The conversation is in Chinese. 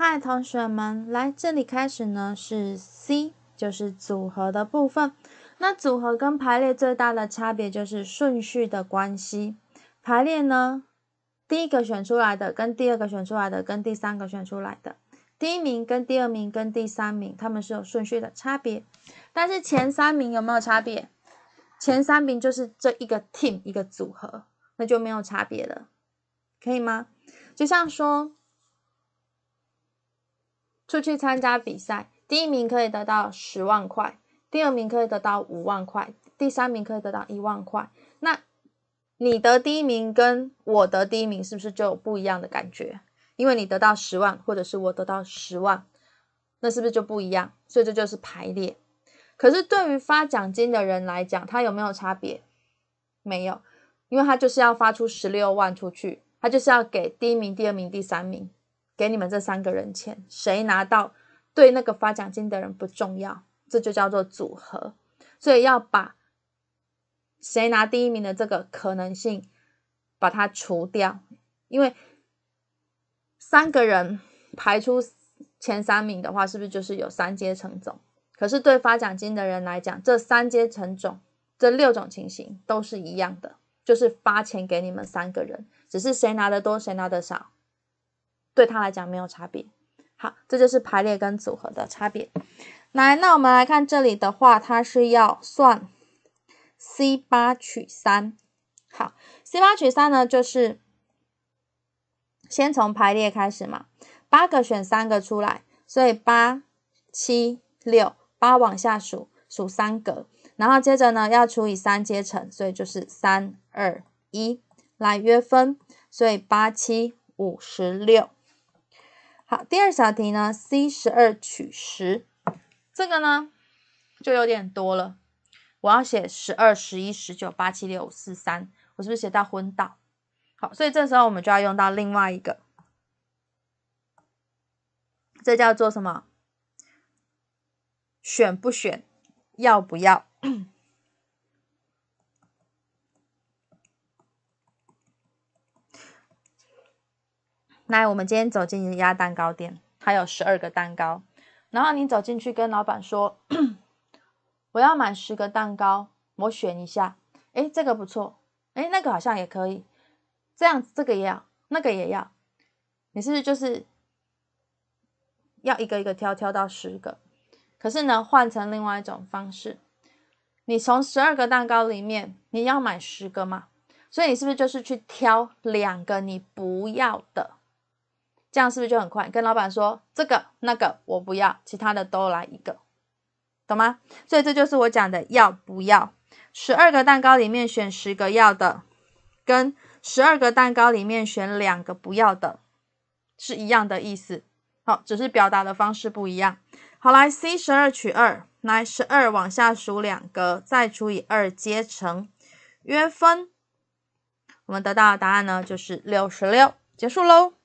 嗨，同学们，来这里开始呢是 C，就是组合的部分。那组合跟排列最大的差别就是顺序的关系。排列呢，第一个选出来的跟第二个选出来的跟第三个选出来的，第一名跟第二名跟第三名，他们是有顺序的差别。但是前三名有没有差别？前三名就是这一个 team 一个组合，那就没有差别了，可以吗？就像说。出去参加比赛，第一名可以得到十万块，第二名可以得到五万块，第三名可以得到一万块。那你得第一名跟我得第一名是不是就有不一样的感觉？因为你得到十万，或者是我得到十万，那是不是就不一样？所以这就是排列。可是对于发奖金的人来讲，他有没有差别？没有，因为他就是要发出十六万出去，他就是要给第一名、第二名、第三名。给你们这三个人钱，谁拿到对那个发奖金的人不重要，这就叫做组合。所以要把谁拿第一名的这个可能性把它除掉，因为三个人排出前三名的话，是不是就是有三阶乘总？可是对发奖金的人来讲，这三阶乘总这六种情形都是一样的，就是发钱给你们三个人，只是谁拿的多，谁拿的少。对他来讲没有差别，好，这就是排列跟组合的差别。来，那我们来看这里的话，它是要算 C 八取三。好，C 八取三呢，就是先从排列开始嘛，八个选三个出来，所以八七六八往下数，数三个，然后接着呢要除以三阶乘，所以就是三二一来约分，所以八七五十六。好，第二小题呢，C 十二取十，这个呢就有点多了，我要写十二、十一、十九、八、七、六、四、三，我是不是写到昏倒？好，所以这时候我们就要用到另外一个，这叫做什么？选不选？要不要？来，我们今天走进一家蛋糕店，它有十二个蛋糕。然后你走进去跟老板说：“ 我要买十个蛋糕，我选一下。”哎，这个不错，哎，那个好像也可以。这样子，这个也要，那个也要。你是不是就是要一个一个挑，挑到十个？可是呢，换成另外一种方式，你从十二个蛋糕里面，你要买十个嘛？所以你是不是就是去挑两个你不要的？这样是不是就很快？跟老板说这个那个我不要，其他的都来一个，懂吗？所以这就是我讲的，要不要十二个蛋糕里面选十个要的，跟十二个蛋糕里面选两个不要的是一样的意思，好，只是表达的方式不一样。好，来 C 十二取二，来十二往下数两格，再除以二，阶乘约分，我们得到的答案呢就是六十六，结束喽。